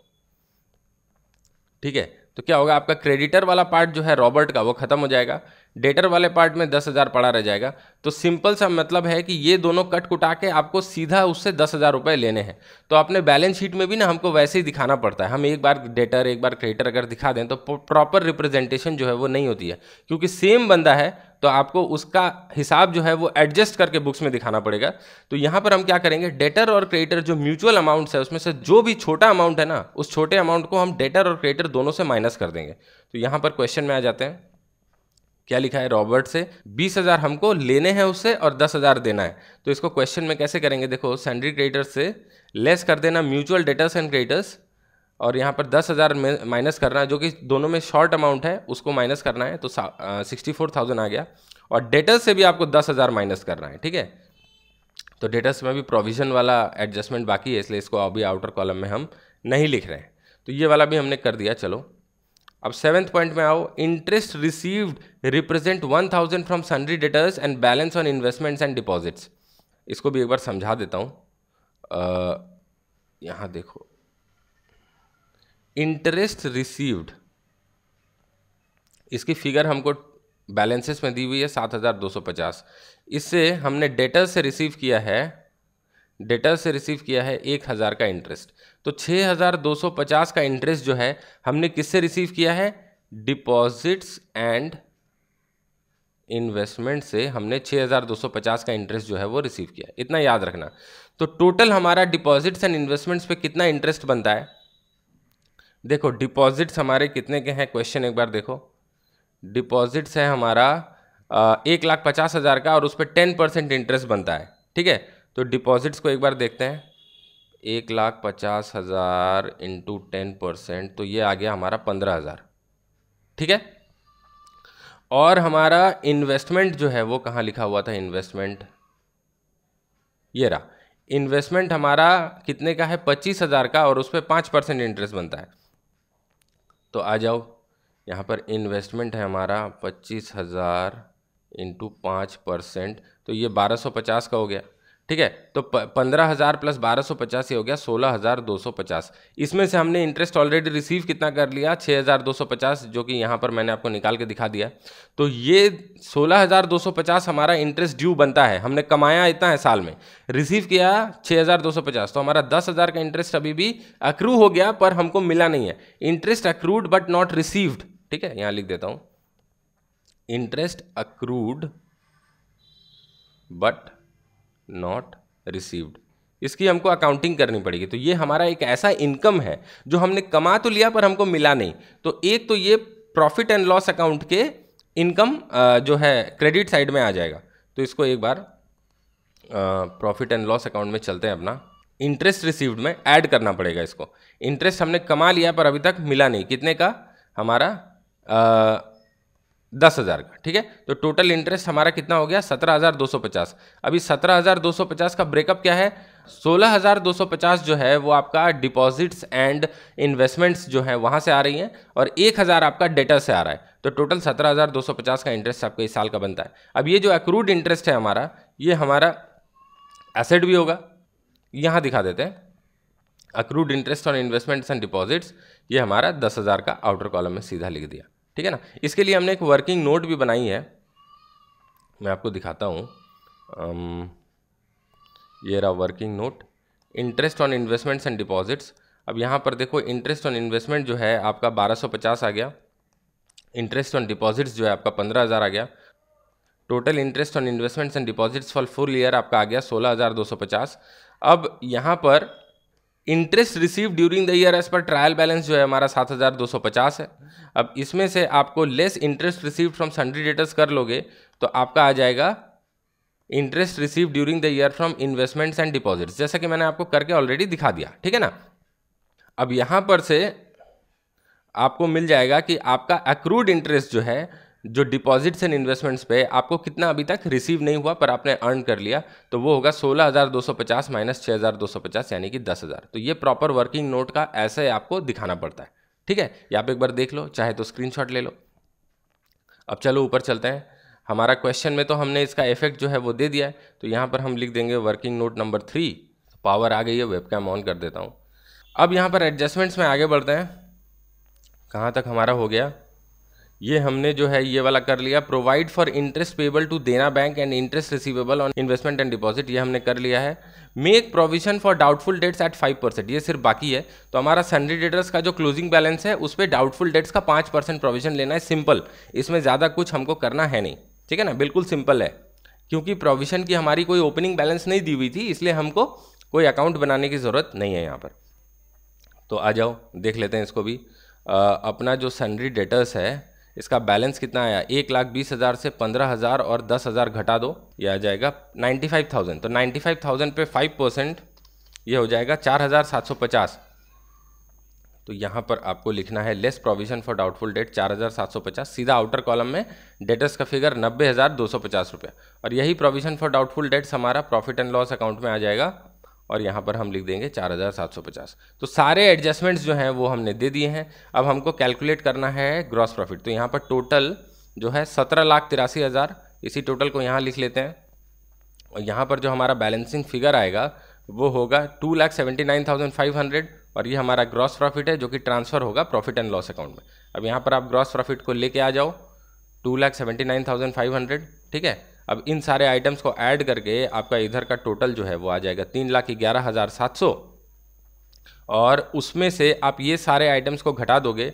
ठीक है तो क्या होगा आपका क्रेडिटर वाला पार्ट जो है रॉबर्ट का वो खत्म हो जाएगा डेटर वाले पार्ट में दस हज़ार पड़ा रह जाएगा तो सिंपल सा मतलब है कि ये दोनों कट कुटा के आपको सीधा उससे दस हज़ार रुपये लेने हैं तो अपने बैलेंस शीट में भी ना हमको वैसे ही दिखाना पड़ता है हम एक बार डेटर एक बार क्रेडिटर अगर दिखा दें तो प्रॉपर रिप्रेजेंटेशन जो है वो नहीं होती है क्योंकि सेम बंदा है तो आपको उसका हिसाब जो है वो एडजस्ट करके बुक्स में दिखाना पड़ेगा तो यहाँ पर हम क्या करेंगे डेटर और क्रेडिटर जो म्यूचुअल अमाउंट्स है उसमें से जो भी छोटा अमाउंट है ना उस छोटे अमाउंट को हम डेटर और क्रेडिटर दोनों से माइनस कर देंगे तो यहाँ पर क्वेश्चन में आ जाते हैं क्या लिखा है रॉबर्ट से बीस हज़ार हमको लेने हैं उससे और दस हज़ार देना है तो इसको क्वेश्चन में कैसे करेंगे देखो सैंड्री क्रेडिटर्स से लेस कर देना म्यूचुअल डेटर्स एंड क्रेडिटर्स और यहाँ पर दस हज़ार माइनस करना है जो कि दोनों में शॉर्ट अमाउंट है उसको माइनस करना है तो सिक्सटी फोर थाउजेंड आ गया और डेटर्स से भी आपको दस हज़ार माइनस करना है ठीक है तो डेटर्स में भी प्रोविजन वाला एडजस्टमेंट बाकी है इसलिए इसको अभी आउटर कॉलम में हम नहीं लिख रहे हैं तो ये वाला भी हमने कर दिया चलो अब सेवेंथ पॉइंट में आओ interest received represent one thousand from sundry debtors and balance on investments and deposits इसको भी एक बार समझा देता हूँ यहाँ देखो इंटरेस्ट रिसीव्ड इसकी फिगर हमको बैलेंसेस में दी हुई है सात हज़ार दो सौ पचास इससे हमने डेटर से रिसीव किया है डेटर से रिसीव किया है एक हज़ार का इंटरेस्ट तो 6250 का इंटरेस्ट जो है हमने किससे रिसीव किया है डिपॉजिट्स एंड इन्वेस्टमेंट से हमने 6250 का इंटरेस्ट जो है वो रिसीव किया इतना याद रखना तो टोटल हमारा डिपॉजिट्स एंड इन्वेस्टमेंट्स पे कितना इंटरेस्ट बनता है देखो डिपॉजिट्स हमारे कितने के हैं क्वेश्चन एक बार देखो डिपॉजिट्स है हमारा एक लाख पचास हज़ार का और उस पर टेन परसेंट इंटरेस्ट बनता है ठीक है तो डिपॉजिट्स को एक बार देखते हैं एक लाख पचास हज़ार इंटू टेन परसेंट तो ये आ गया हमारा पंद्रह हज़ार ठीक है और हमारा इन्वेस्टमेंट जो है वो कहाँ लिखा हुआ था इन्वेस्टमेंट ये रहा इन्वेस्टमेंट हमारा कितने का है पच्चीस हज़ार का और उस पर पाँच परसेंट इंटरेस्ट बनता है तो आ जाओ यहाँ पर इन्वेस्टमेंट है हमारा पच्चीस हज़ार इंटू पाँच परसेंट तो ये बारह सौ पचास का हो गया ठीक है तो पंद्रह हज़ार प्लस बारह सौ पचासी हो गया सोलह हज़ार दो सौ पचास इसमें से हमने इंटरेस्ट ऑलरेडी रिसीव कितना कर लिया छः हज़ार दो सौ पचास जो कि यहाँ पर मैंने आपको निकाल के दिखा दिया तो ये सोलह हज़ार दो सौ पचास हमारा इंटरेस्ट ड्यू बनता है हमने कमाया इतना है साल में रिसीव किया छः हज़ार दो सौ पचास तो हमारा दस हज़ार का इंटरेस्ट अभी भी अक्रू हो गया पर हमको मिला नहीं है interest accrued but not received ठीक है यहाँ लिख देता हूँ interest accrued but not received इसकी हमको अकाउंटिंग करनी पड़ेगी तो ये हमारा एक ऐसा इनकम है जो हमने कमा तो लिया पर हमको मिला नहीं तो एक तो ये प्रॉफिट एंड लॉस अकाउंट के इनकम जो है क्रेडिट साइड में आ जाएगा तो इसको एक बार प्रॉफिट एंड लॉस अकाउंट में चलते हैं अपना इंटरेस्ट रिसीव्ड में ऐड करना पड़ेगा इसको इंटरेस्ट हमने कमा लिया पर अभी तक मिला नहीं कितने का हमारा दस हज़ार का ठीक है तो टोटल इंटरेस्ट हमारा कितना हो गया सत्रह हज़ार दो सौ पचास अभी सत्रह हज़ार दो सौ पचास का ब्रेकअप क्या है सोलह हज़ार दो सौ पचास जो है वो आपका डिपॉजिट्स एंड इन्वेस्टमेंट्स जो है वहाँ से आ रही हैं और एक हज़ार आपका डेटा से आ रहा है तो टोटल सत्रह हज़ार दो सौ पचास का इंटरेस्ट आपका इस साल का बनता है अब ये जो अक्रूड इंटरेस्ट है हमारा ये हमारा एसेट भी होगा यहाँ दिखा देते हैं accrued interest on investments and deposits ये हमारा दस हज़ार का आउटर कॉलम में सीधा लिख दिया ठीक है ना इसके लिए हमने एक वर्किंग नोट भी बनाई है मैं आपको दिखाता हूँ ये रहा working note interest on investments and deposits अब यहाँ पर देखो इंटरेस्ट ऑन इन्वेस्टमेंट जो है आपका 1250 आ गया इंटरेस्ट ऑन डिपॉजिट्स जो है आपका 15000 आ गया total interest on investments and deposits for full year आपका आ गया 16250 अब यहाँ पर interest receive during the year as per trial balance जो है हमारा सात हज़ार दो सौ पचास है अब इसमें से आपको less interest receive from sundry debtors कर लोगे तो आपका आ जाएगा interest receive during the year from investments and deposits जैसा कि मैंने आपको करके ऑलरेडी दिखा दिया ठीक है ना अब यहाँ पर से आपको मिल जाएगा कि आपका अक्रूड इंटरेस्ट जो है जो डिपॉजिट्स एंड इन्वेस्टमेंट्स पे आपको कितना अभी तक रिसीव नहीं हुआ पर आपने अर्न कर लिया तो वो होगा 16,250 माइनस 6,250 यानी कि 10,000 तो ये प्रॉपर वर्किंग नोट का ऐसे आपको दिखाना पड़ता है ठीक है ये आप एक बार देख लो चाहे तो स्क्रीनशॉट ले लो अब चलो ऊपर चलते हैं हमारा क्वेश्चन में तो हमने इसका इफेक्ट जो है वो दे दिया है तो यहाँ पर हम लिख देंगे working note number three power आ गई है वेब ऑन कर देता हूँ अब यहाँ पर एडजस्टमेंट्स में आगे बढ़ते हैं कहाँ तक हमारा हो गया ये हमने जो है ये वाला कर लिया provide for interest payable to Dena bank and interest receivable on investment and deposit ये हमने कर लिया है make provision for doubtful debts at five percent ये सिर्फ बाकी है तो हमारा सन्डे डेटर्स का जो क्लोजिंग बैलेंस है उस पर डाउटफुल डेट्स का पाँच परसेंट प्रोविजन लेना है सिंपल इसमें ज़्यादा कुछ हमको करना है नहीं ठीक है ना बिल्कुल सिंपल है क्योंकि प्रोविजन की हमारी कोई ओपनिंग बैलेंस नहीं दी हुई थी इसलिए हमको कोई अकाउंट बनाने की ज़रूरत नहीं है यहाँ पर तो आ जाओ देख लेते हैं इसको भी आ, अपना जो सन्डरी डेटर्स है इसका बैलेंस कितना आया एक लाख बीस हज़ार से पंद्रह हज़ार और दस हज़ार घटा दो ये आ जाएगा नाइन्टी फाइव थाउजेंड तो नाइन्टी फाइव थाउजेंड पे फाइव परसेंट ये हो जाएगा चार हज़ार सात सौ पचास तो यहाँ पर आपको लिखना है less provision for doubtful debt चार हज़ार सात सौ पचास सीधा आउटर कॉलम में डेटर्स का फिगर नब्बे हज़ार दो सौ पचास रुपये और यही प्रोविजन फॉर डाउटफुल डेट्स हमारा प्रॉफिट एंड लॉस अकाउंट में आ जाएगा और यहाँ पर हम लिख देंगे 4750 तो सारे एडजस्टमेंट्स जो हैं वो हमने दे दिए हैं अब हमको कैलकुलेट करना है ग्रॉस प्रॉफिट तो यहाँ पर टोटल जो है सत्रह लाख तिरासी हज़ार इसी टोटल को यहाँ लिख लेते हैं और यहाँ पर जो हमारा बैलेंसिंग फिगर आएगा वो होगा two lakh seventy nine thousand five hundred और ये हमारा ग्रॉस प्रॉफिट है जो कि ट्रांसफ़र होगा प्रॉफिट एंड लॉस अकाउंट में अब यहाँ पर आप ग्रॉस प्रॉफिट को लेके आ जाओ two lakh seventy nine thousand five hundred ठीक है अब इन सारे आइटम्स को ऐड करके आपका इधर का टोटल जो है वो आ जाएगा तीन लाख ग्यारह हज़ार सात सौ और उसमें से आप ये सारे आइटम्स को घटा दोगे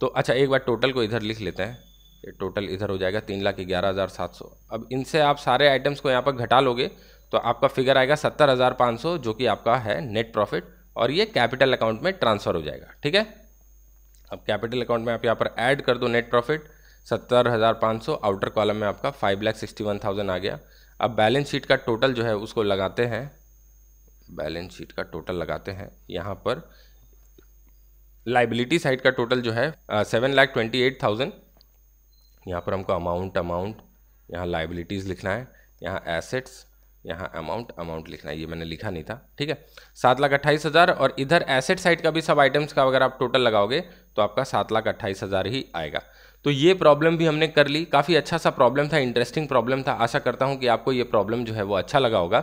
तो अच्छा एक बार टोटल को इधर लिख लेते हैं ये टोटल इधर हो जाएगा तीन लाख ग्यारह हज़ार सात सौ अब इनसे आप सारे आइटम्स को यहाँ पर घटा लोगे तो आपका फिगर आएगा सत्तर हज़ार पाँच सौ जो कि आपका है नेट प्रॉफिट और ये कैपिटल अकाउंट में ट्रांसफ़र हो जाएगा ठीक है अब कैपिटल अकाउंट में आप यहाँ पर ऐड कर दो नेट प्रॉफिट सत्तर हज़ार पाँच सौ आउटर कॉलम में आपका five lakh sixty one thousand आ गया अब बैलेंस शीट का टोटल जो है उसको लगाते हैं बैलेंस शीट का टोटल लगाते हैं यहाँ पर लाइबिलिटी साइड का टोटल जो है seven lakh twenty eight thousand यहाँ पर हमको अमाउंट अमाउंट यहाँ लाइबिलिटीज़ लिखना है यहाँ एसेट्स यहाँ अमाउंट अमाउंट लिखना है ये मैंने लिखा नहीं था ठीक है सात लाख अट्ठाईस हज़ार और इधर एसेट साइड का भी सब आइटम्स का अगर आप टोटल लगाओगे तो आपका सात लाख अट्ठाईस हज़ार ही आएगा तो ये प्रॉब्लम भी हमने कर ली काफ़ी अच्छा सा प्रॉब्लम था इंटरेस्टिंग प्रॉब्लम था आशा करता हूँ कि आपको ये प्रॉब्लम जो है वो अच्छा लगा होगा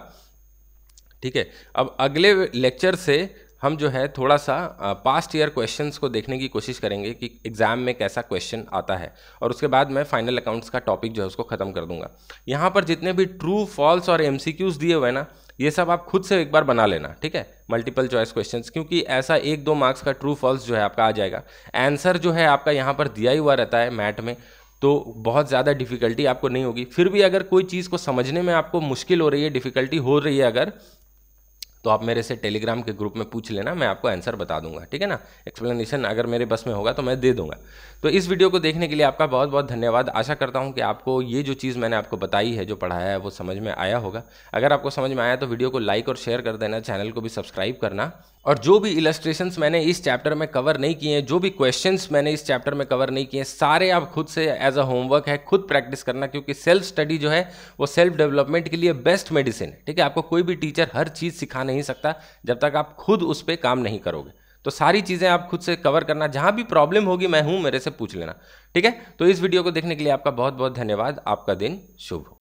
ठीक है अब अगले लेक्चर से हम जो है थोड़ा सा पास्ट ईयर क्वेश्चंस को देखने की कोशिश करेंगे कि एग्ज़ाम में कैसा क्वेश्चन आता है और उसके बाद मैं फाइनल अकाउंट्स का टॉपिक जो है उसको ख़त्म कर दूंगा यहाँ पर जितने भी ट्रू फॉल्स और एम दिए हुए हैं ना ये सब आप खुद से एक बार बना लेना ठीक है मल्टीपल चॉइस क्वेश्चंस क्योंकि ऐसा एक दो मार्क्स का ट्रू फॉल्स जो है आपका आ जाएगा आंसर जो है आपका यहाँ पर दिया ही हुआ रहता है मैट में तो बहुत ज़्यादा डिफिकल्टी आपको नहीं होगी फिर भी अगर कोई चीज़ को समझने में आपको मुश्किल हो रही है डिफिकल्टी हो रही है अगर तो आप मेरे से टेलीग्राम के ग्रुप में पूछ लेना मैं आपको आंसर बता दूंगा ठीक है ना एक्सप्लेनेशन अगर मेरे बस में होगा तो मैं दे दूंगा तो इस वीडियो को देखने के लिए आपका बहुत बहुत धन्यवाद आशा करता हूँ कि आपको ये जो चीज़ मैंने आपको बताई है जो पढ़ाया है वो समझ में आया होगा अगर आपको समझ में आया तो वीडियो को लाइक और शेयर कर देना चैनल को भी सब्सक्राइब करना और जो भी इलस्ट्रेशन मैंने इस चैप्टर में कवर नहीं किए हैं जो भी क्वेश्चन मैंने इस चैप्टर में कवर नहीं किए सारे आप खुद से एज अ होमवर्क है खुद प्रैक्टिस करना क्योंकि सेल्फ स्टडी जो है वो सेल्फ डेवलपमेंट के लिए बेस्ट मेडिसिन है ठीक है आपको कोई भी टीचर हर चीज़ सिखा नहीं सकता जब तक आप खुद उस पर काम नहीं करोगे तो सारी चीज़ें आप खुद से कवर करना जहाँ भी प्रॉब्लम होगी मैं हूँ मेरे से पूछ लेना ठीक है तो इस वीडियो को देखने के लिए आपका बहुत बहुत धन्यवाद आपका दिन शुभ हो